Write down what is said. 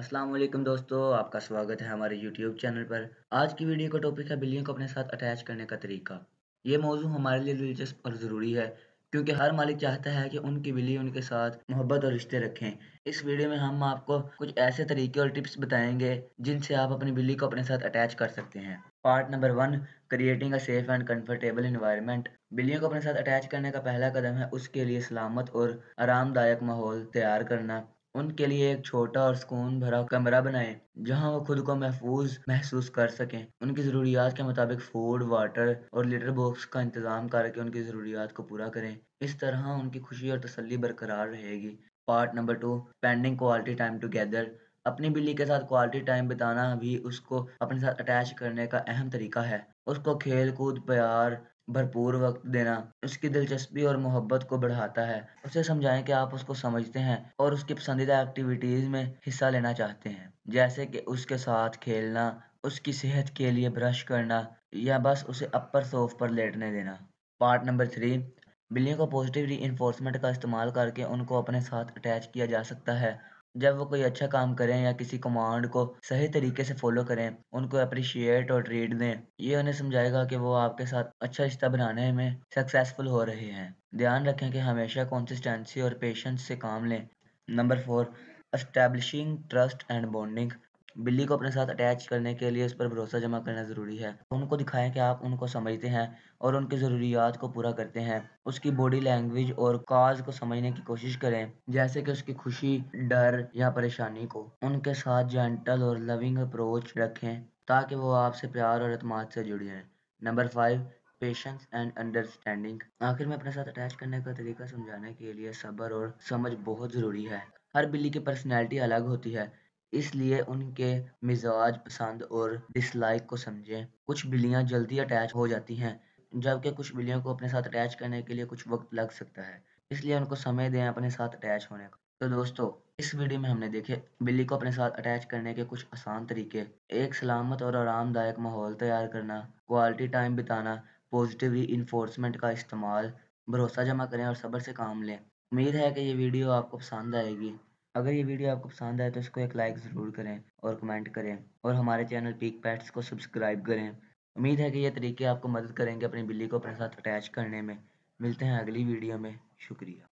असलम दोस्तों आपका स्वागत है हमारे YouTube चैनल पर आज की वीडियो का टॉपिक है बिल्ली को अपने साथ अटैच करने का तरीका ये मौजू हमारे लिए दिलचस्प और ज़रूरी है क्योंकि हर मालिक चाहता है कि उनकी बिल्ली उनके साथ मोहब्बत और रिश्ते रखें इस वीडियो में हम आपको कुछ ऐसे तरीके और टिप्स बताएंगे जिनसे आप अपनी बिल्ली को अपने साथ अटैच कर सकते हैं part number one creating a safe and comfortable environment बिल्लियों को अपने साथ अटैच करने का पहला कदम है उसके लिए सलामत और आरामदायक माहौल तैयार करना उनके लिए एक छोटा और सुकून भरा कमरा बनाएं जहां वो खुद को महफूज महसूस कर सकें उनकी ज़रूरियात के मुताबिक फूड वाटर और लिटर बॉक्स का इंतज़ाम करके उनकी ज़रूरियात को पूरा करें इस तरह उनकी खुशी और तसल्ली बरकरार रहेगी part number two spending quality time together अपनी बिल्ली के साथ क्वालिटी टाइम बिताना भी उसको अपने साथ अटैच करने का अहम तरीका है उसको खेल कूद प्यार भरपूर वक्त देना उसकी दिलचस्पी और मोहब्बत को बढ़ाता है उसे समझाएं कि आप उसको समझते हैं और उसकी पसंदीदा एक्टिविटीज़ में हिस्सा लेना चाहते हैं जैसे कि उसके साथ खेलना उसकी सेहत के लिए ब्रश करना या बस उसे अपर सोफ पर लेटने देना पार्ट नंबर थ्री बिल्ली को पॉजिटिव री का इस्तेमाल करके उनको अपने साथ अटैच किया जा सकता है जब वो कोई अच्छा काम करें या किसी कमांड को सही तरीके से फॉलो करें उनको अप्रिशिएट और ट्रीट दें ये उन्हें समझाएगा कि वो आपके साथ अच्छा रिश्ता बनाने में सक्सेसफुल हो रहे हैं ध्यान रखें कि हमेशा कॉन्सिस्टेंसी और पेशेंस से काम लें number four establishing trust and bonding बिल्ली को अपने साथ अटैच करने के लिए उस पर भरोसा जमा करना ज़रूरी है उनको दिखाएं कि आप उनको समझते हैं और उनकी ज़रूरियात को पूरा करते हैं उसकी बॉडी लैंग्वेज और काज को समझने की कोशिश करें जैसे कि उसकी खुशी डर या परेशानी को उनके साथ जेंटल और लविंग अप्रोच रखें ताकि वो आपसे प्यार और अतमाद से जुड़ी रहें number five patience and understanding आखिर में अपने साथ अटैच करने का तरीका समझाने के लिए सब्र और समझ बहुत ज़रूरी है हर बिल्ली की पर्सनैलिटी अलग होती है इसलिए उनके मिजाज पसंद और डिसलाइक को समझें कुछ बिल्लियाँ जल्दी अटैच हो जाती हैं जबकि कुछ बिल्लियों को अपने साथ अटैच करने के लिए कुछ वक्त लग सकता है इसलिए उनको समय दें अपने साथ अटैच होने का तो दोस्तों इस वीडियो में हमने देखे बिल्ली को अपने साथ अटैच करने के कुछ आसान तरीके एक सलामत और आरामदायक माहौल तैयार करना क्वालिटी टाइम बिताना पॉजिटिव इन्फोर्समेंट का इस्तेमाल भरोसा जमा करें और सब्र से काम लें उम्मीद है कि ये वीडियो आपको पसंद आएगी अगर ये वीडियो आपको पसंद आए तो इसको एक लाइक ज़रूर करें और कमेंट करें और हमारे चैनल पीक पैट्स को सब्सक्राइब करें उम्मीद है कि ये तरीके आपको मदद करेंगे अपनी बिल्ली को अपने साथ अटैच करने में मिलते हैं अगली वीडियो में शुक्रिया